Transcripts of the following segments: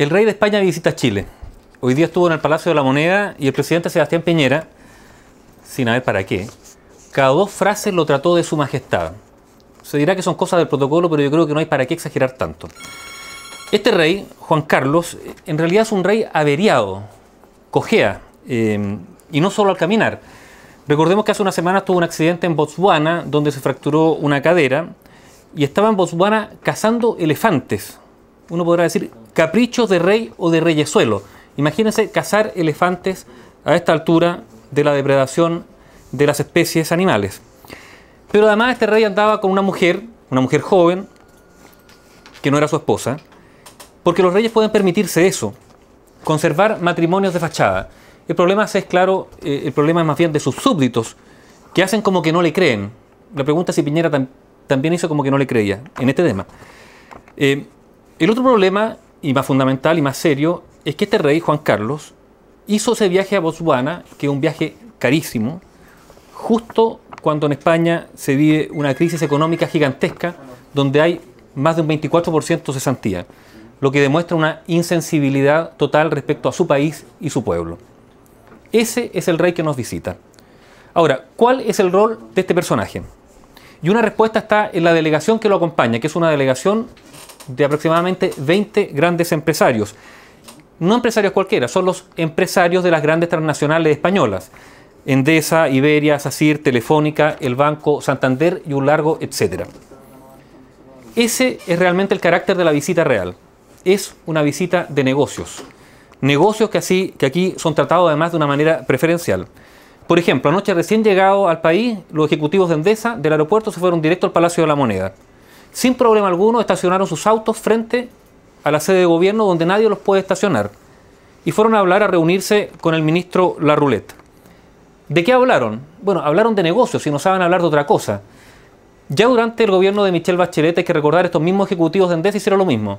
El rey de España visita Chile. Hoy día estuvo en el Palacio de la Moneda y el presidente Sebastián Piñera, sin haber para qué, cada dos frases lo trató de su majestad. Se dirá que son cosas del protocolo, pero yo creo que no hay para qué exagerar tanto. Este rey, Juan Carlos, en realidad es un rey averiado, cojea, em, y no solo al caminar. Recordemos que hace unas semanas tuvo un accidente en Botswana donde se fracturó una cadera y estaba en Botswana cazando elefantes. Uno podrá decir, caprichos de rey o de reyesuelo. Imagínense cazar elefantes a esta altura de la depredación de las especies animales. Pero además este rey andaba con una mujer, una mujer joven, que no era su esposa, porque los reyes pueden permitirse eso, conservar matrimonios de fachada. El problema es, claro, eh, el problema es más bien de sus súbditos, que hacen como que no le creen. La pregunta es si Piñera también hizo como que no le creía en este tema. Eh, el otro problema y más fundamental y más serio es que este rey, Juan Carlos, hizo ese viaje a Botswana, que es un viaje carísimo, justo cuando en España se vive una crisis económica gigantesca, donde hay más de un 24% de cesantía, lo que demuestra una insensibilidad total respecto a su país y su pueblo. Ese es el rey que nos visita. Ahora, ¿cuál es el rol de este personaje? Y una respuesta está en la delegación que lo acompaña, que es una delegación de aproximadamente 20 grandes empresarios. No empresarios cualquiera, son los empresarios de las grandes transnacionales españolas. Endesa, Iberia, SACIR, Telefónica, el Banco Santander y un largo etcétera. Ese es realmente el carácter de la visita real. Es una visita de negocios. Negocios que, así, que aquí son tratados además de una manera preferencial. Por ejemplo, anoche recién llegado al país, los ejecutivos de Endesa del aeropuerto se fueron directo al Palacio de la Moneda sin problema alguno estacionaron sus autos frente a la sede de gobierno donde nadie los puede estacionar. Y fueron a hablar, a reunirse con el ministro La Ruleta. ¿De qué hablaron? Bueno, hablaron de negocios y no saben hablar de otra cosa. Ya durante el gobierno de Michelle Bachelet hay que recordar estos mismos ejecutivos de Endesa hicieron lo mismo.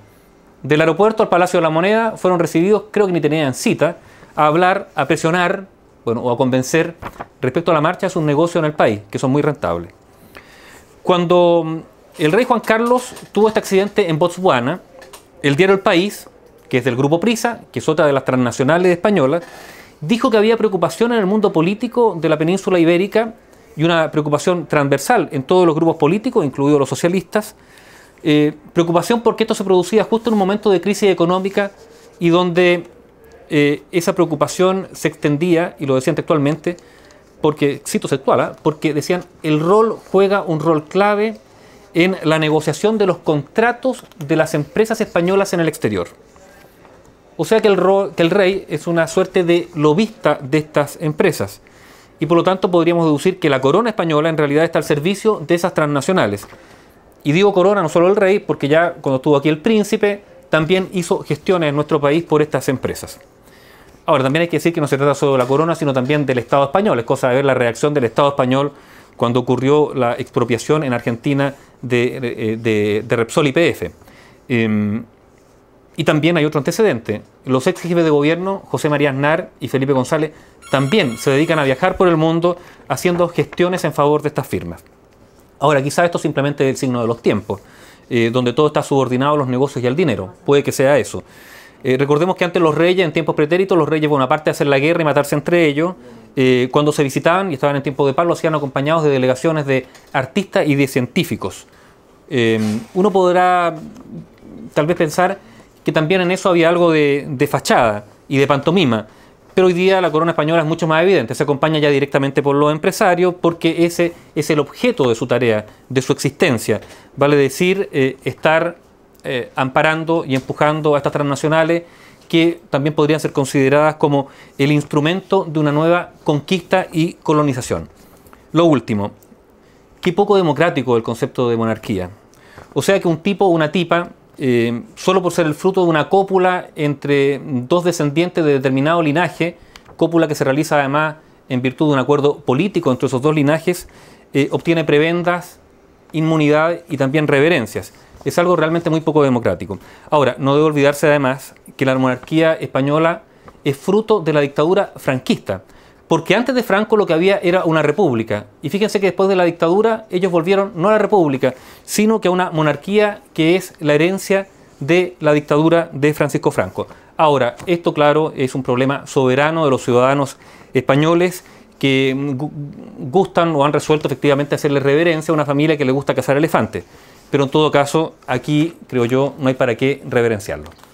Del aeropuerto al Palacio de la Moneda fueron recibidos, creo que ni tenían cita, a hablar, a presionar, bueno, o a convencer respecto a la marcha de sus negocios en el país, que son muy rentables. Cuando el rey Juan Carlos tuvo este accidente en Botswana. El diario El País, que es del grupo Prisa, que es otra de las transnacionales españolas, dijo que había preocupación en el mundo político de la península ibérica y una preocupación transversal en todos los grupos políticos, incluidos los socialistas. Eh, preocupación porque esto se producía justo en un momento de crisis económica y donde eh, esa preocupación se extendía, y lo decían textualmente, porque, cito sexual, ¿ah? porque decían, el rol juega un rol clave en la negociación de los contratos de las empresas españolas en el exterior. O sea que el, rey es una suerte de lobista de estas empresas y por lo tanto podríamos deducir que la corona española en realidad está al servicio de esas transnacionales. Y digo corona, no solo el rey, porque ya cuando estuvo aquí el príncipe, también hizo gestiones en nuestro país por estas empresas. Ahora, también hay que decir que no se trata solo de la corona, sino también del Estado español. Es cosa de ver la reacción del Estado español cuando ocurrió la expropiación en Argentina de, eh, Repsol y PF. Em, y también hay otro antecedente. Los ex jefes de gobierno, José María Aznar y Felipe González, también se dedican a viajar por el mundo haciendo gestiones en favor de estas firmas. Ahora, quizá esto simplemente es el signo de los tiempos, eh, donde todo está subordinado a los negocios y al dinero. Puede que sea eso. Eh, recordemos que antes los reyes, en tiempos pretéritos, los reyes, bueno, aparte de hacer la guerra y matarse entre ellos, eh, cuando se visitaban y estaban en tiempo de paz, lo hacían acompañados de delegaciones de artistas y de científicos. Em, uno podrá tal vez pensar que también en eso había algo de, fachada y de pantomima, pero hoy día la corona española es mucho más evidente, se acompaña ya directamente por los empresarios porque ese es el objeto de su tarea, de su existencia, vale decir, eh, estar eh, amparando y empujando a estas transnacionales que también podrían ser consideradas como el instrumento de una nueva conquista y colonización. Lo último, qué poco democrático el concepto de monarquía. O sea que un tipo o una tipa, eh, solo por ser el fruto de una cópula entre dos descendientes de determinado linaje, cópula que se realiza además en virtud de un acuerdo político entre esos dos linajes, eh, obtiene prebendas, inmunidad y también reverencias es algo realmente muy poco democrático. Ahora, no debe olvidarse además que la monarquía española es fruto de la dictadura franquista, porque antes de Franco lo que había era una república, y fíjense que después de la dictadura ellos volvieron no a la república, sino que a una monarquía que es la herencia de la dictadura de Francisco Franco. Ahora, esto claro es un problema soberano de los ciudadanos españoles que gustan o han resuelto efectivamente hacerle reverencia a una familia que le gusta cazar elefantes pero en todo caso, aquí creo yo no hay para qué reverenciarlo.